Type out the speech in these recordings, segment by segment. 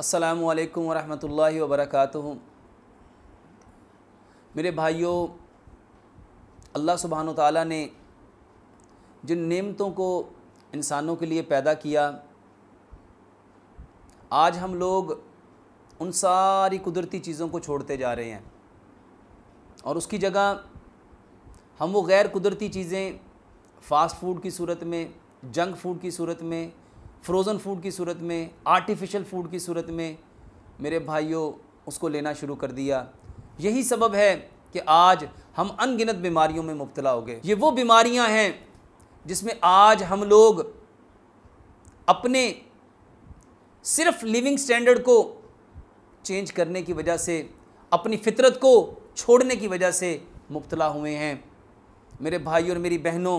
असलकम वालेकुम रहमतुल्लाहि व मेरे भाइयों अल्लाह सुबहान ताला ने जिन नेमतों को इंसानों के लिए पैदा किया आज हम लोग उन सारी कुदरती चीज़ों को छोड़ते जा रहे हैं और उसकी जगह हम वो गैर कुदरती चीज़ें फ़ास्ट फूड की सूरत में जंक फूड की सूरत में फ्रोज़न फूड की सूरत में आर्टिफिशियल फूड की सूरत में मेरे भाइयों उसको लेना शुरू कर दिया यही सबब है कि आज हम अनगिनत बीमारियों में मुबतला हो गए ये वो बीमारियां हैं जिसमें आज हम लोग अपने सिर्फ लिविंग स्टैंडर्ड को चेंज करने की वजह से अपनी फितरत को छोड़ने की वजह से मुबतला हुए हैं मेरे भाई और मेरी बहनों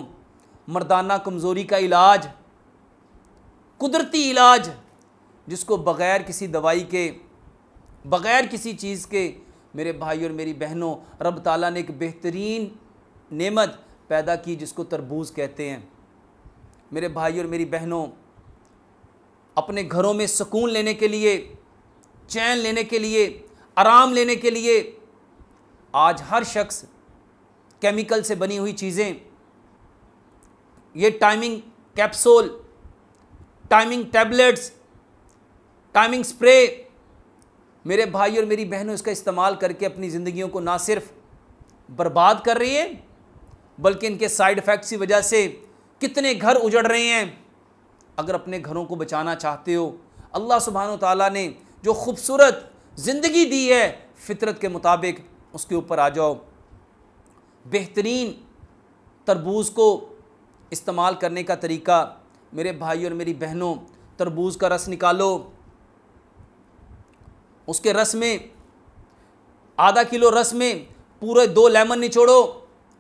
मर्दाना कमज़ोरी का इलाज कुदरती इलाज जिसको बग़ैर किसी दवाई के बग़ैर किसी चीज़ के मेरे भाई और मेरी बहनों रब ताला ने एक बेहतरीन नेमत पैदा की जिसको तरबूज कहते हैं मेरे भाई और मेरी बहनों अपने घरों में सुकून लेने के लिए चैन लेने के लिए आराम लेने के लिए आज हर शख्स केमिकल से बनी हुई चीज़ें ये timing capsule timing tablets timing spray मेरे भाई और मेरी बहनों इसका इस्तेमाल करके अपनी ज़िंदगियों को ना सिर्फ बर्बाद कर रही है बल्कि इनके साइड इफ़ेक्ट्स की वजह से कितने घर उजड़ रहे हैं अगर अपने घरों को बचाना चाहते हो अल्लाह सुबहान तला ने जो खूबसूरत ज़िंदगी दी है फितरत के मुताबिक उसके ऊपर आ जाओ बेहतरीन तरबूज को इस्तेमाल करने का तरीका मेरे भाई और मेरी बहनों तरबूज का रस निकालो उसके रस में आधा किलो रस में पूरे दो लेमन निचोड़ो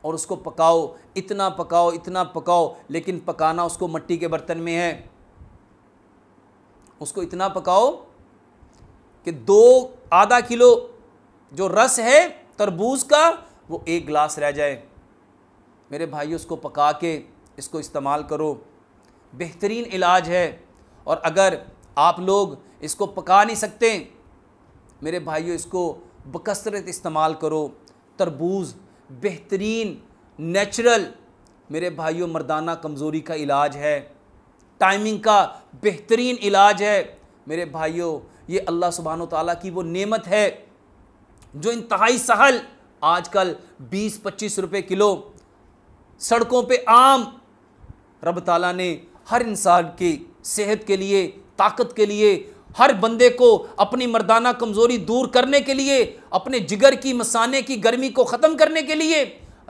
और उसको पकाओ इतना पकाओ इतना पकाओ लेकिन पकाना उसको मट्टी के बर्तन में है उसको इतना पकाओ कि दो आधा किलो जो रस है तरबूज का वो एक गिलास रह जाए मेरे भाई उसको पका के इसको इस्तेमाल करो बेहतरीन इलाज है और अगर आप लोग इसको पका नहीं सकते मेरे भाइयों इसको बकसरत इस्तेमाल करो तरबूज बेहतरीन नेचुरल मेरे भाइयों मर्दाना कमज़ोरी का इलाज है टाइमिंग का बेहतरीन इलाज है मेरे भाइयों ये अल्लाह सुबहान तला की वो नेमत है जो इंतहाई सहल आजकल 20-25 रुपए किलो सड़कों पे आम रब ताला ने हर इंसान की सेहत के लिए ताकत के लिए हर बंदे को अपनी मर्दाना कमज़ोरी दूर करने के लिए अपने जिगर की मसाने की गर्मी को ख़त्म करने के लिए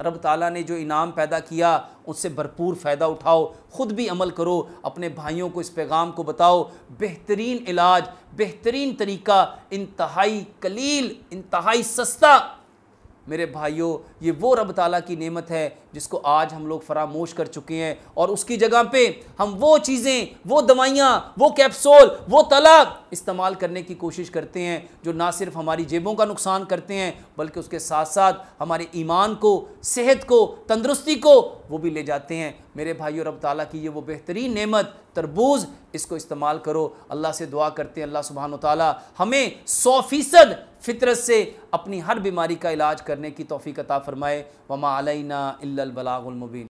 रब ताला ने जो इनाम पैदा किया उससे भरपूर फ़ायदा उठाओ ख़ुद भी अमल करो अपने भाइयों को इस पैगाम को बताओ बेहतरीन इलाज बेहतरीन तरीका इंतहाई कलील इंतहाई सस्ता मेरे भाइयों ये वो रब ताला की नेमत है जिसको आज हम लोग फरामोश कर चुके हैं और उसकी जगह पे हम वो चीज़ें वो दवाइयाँ वो कैप्सूल वो तलाक इस्तेमाल करने की कोशिश करते हैं जो ना सिर्फ हमारी जेबों का नुकसान करते हैं बल्कि उसके साथ साथ हमारे ईमान को सेहत को तंदरुस्ती को वो भी ले जाते हैं मेरे भाइयों रब ताला की ये वो बेहतरीन नेमत तरबूज इसको इस्तेमाल करो अल्लाह से दुआ करते हैं अल्लाह सुबहान तमें सौ फ़ीसद फितरत से अपनी हर बीमारी का इलाज करने की तोफ़ी कता फ़रमाए वमा अलैना इल्लल बलागुल मुबीन